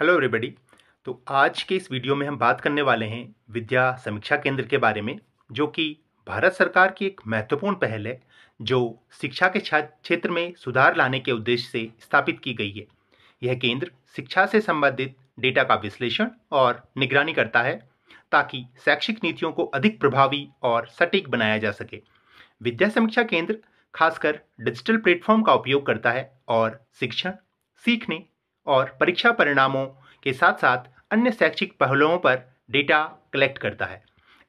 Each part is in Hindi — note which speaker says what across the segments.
Speaker 1: हेलो एवरीबडी तो आज के इस वीडियो में हम बात करने वाले हैं विद्या समीक्षा केंद्र के बारे में जो कि भारत सरकार की एक महत्वपूर्ण पहल है जो शिक्षा के क्षेत्र में सुधार लाने के उद्देश्य से स्थापित की गई है यह केंद्र शिक्षा से संबंधित डेटा का विश्लेषण और निगरानी करता है ताकि शैक्षिक नीतियों को अधिक प्रभावी और सटीक बनाया जा सके विद्या समीक्षा केंद्र खासकर डिजिटल प्लेटफॉर्म का उपयोग करता है और शिक्षण सीखने और परीक्षा परिणामों के साथ साथ अन्य शैक्षिक पहलुओं पर डेटा कलेक्ट करता है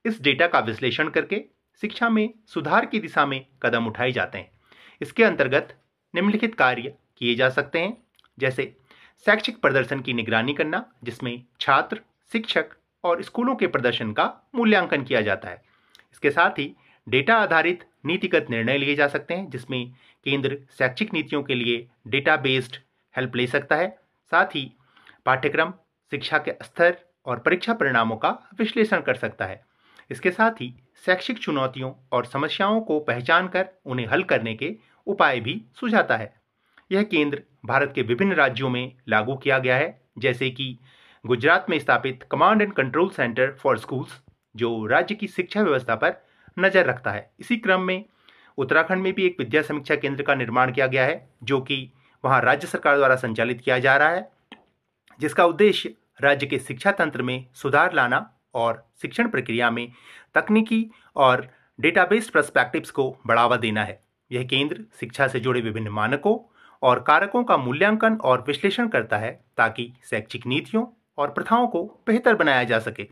Speaker 1: इस डेटा का विश्लेषण करके शिक्षा में सुधार की दिशा में कदम उठाए जाते हैं इसके अंतर्गत निम्नलिखित कार्य किए जा सकते हैं जैसे शैक्षिक प्रदर्शन की निगरानी करना जिसमें छात्र शिक्षक और स्कूलों के प्रदर्शन का मूल्यांकन किया जाता है इसके साथ ही डेटा आधारित नीतिगत निर्णय लिए जा सकते हैं जिसमें केंद्र शैक्षिक नीतियों के लिए डेटा बेस्ड हेल्प ले सकता है साथ ही पाठ्यक्रम शिक्षा के स्तर और परीक्षा परिणामों का विश्लेषण कर सकता है इसके साथ ही शैक्षिक चुनौतियों और समस्याओं को पहचान कर उन्हें हल करने के उपाय भी सुझाता है यह केंद्र भारत के विभिन्न राज्यों में लागू किया गया है जैसे कि गुजरात में स्थापित command and control centre for schools जो राज्य की शिक्षा व्यवस्था पर नज़र रखता है इसी क्रम में उत्तराखंड में भी एक विद्या समीक्षा केंद्र का निर्माण किया गया है जो कि वहाँ राज्य सरकार द्वारा संचालित किया जा रहा है जिसका उद्देश्य राज्य के शिक्षा तंत्र में सुधार लाना और शिक्षण प्रक्रिया में तकनीकी और डेटाबेस प्रस्पेक्टिव्स को बढ़ावा देना है यह केंद्र शिक्षा से जुड़े विभिन्न मानकों और कारकों का मूल्यांकन और विश्लेषण करता है ताकि शैक्षिक नीतियों और प्रथाओं को बेहतर बनाया जा सके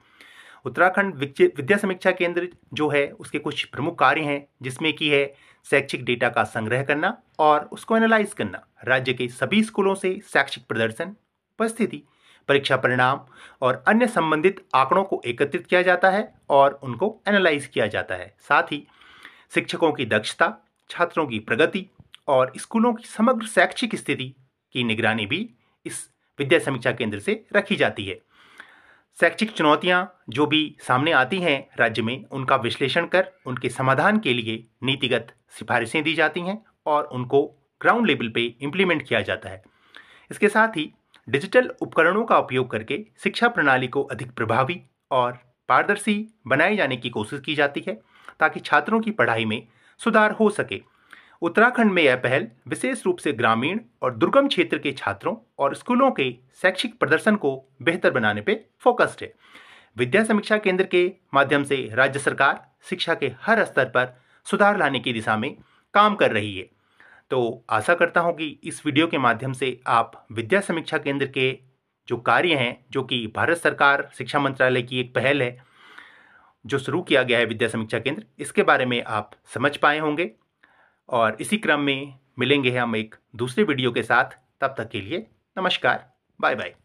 Speaker 1: उत्तराखंड विद्या समीक्षा केंद्र जो है उसके कुछ प्रमुख कार्य हैं जिसमें कि है शैक्षिक डेटा का संग्रह करना और उसको एनालाइज करना राज्य के सभी स्कूलों से शैक्षिक प्रदर्शन उपस्थिति परीक्षा परिणाम और अन्य संबंधित आंकड़ों को एकत्रित किया जाता है और उनको एनालाइज किया जाता है साथ ही शिक्षकों की दक्षता छात्रों की प्रगति और स्कूलों की समग्र शैक्षिक स्थिति की निगरानी भी इस विद्या समीक्षा केंद्र से रखी जाती है शैक्षिक चुनौतियाँ जो भी सामने आती हैं राज्य में उनका विश्लेषण कर उनके समाधान के लिए नीतिगत सिफारिशें दी जाती हैं और उनको ग्राउंड लेवल पे इम्प्लीमेंट किया जाता है इसके साथ ही डिजिटल उपकरणों का उपयोग करके शिक्षा प्रणाली को अधिक प्रभावी और पारदर्शी बनाए जाने की कोशिश की जाती है ताकि छात्रों की पढ़ाई में सुधार हो सके उत्तराखंड में यह पहल विशेष रूप से ग्रामीण और दुर्गम क्षेत्र के छात्रों और स्कूलों के शैक्षिक प्रदर्शन को बेहतर बनाने पर फोकस्ड है विद्या समीक्षा केंद्र के माध्यम से राज्य सरकार शिक्षा के हर स्तर पर सुधार लाने की दिशा में काम कर रही है तो आशा करता हूँ कि इस वीडियो के माध्यम से आप विद्या समीक्षा केंद्र के जो कार्य हैं जो कि भारत सरकार शिक्षा मंत्रालय की एक पहल है जो शुरू किया गया है विद्या समीक्षा केंद्र इसके बारे में आप समझ पाए होंगे और इसी क्रम में मिलेंगे हम एक दूसरे वीडियो के साथ तब तक के लिए नमस्कार बाय बाय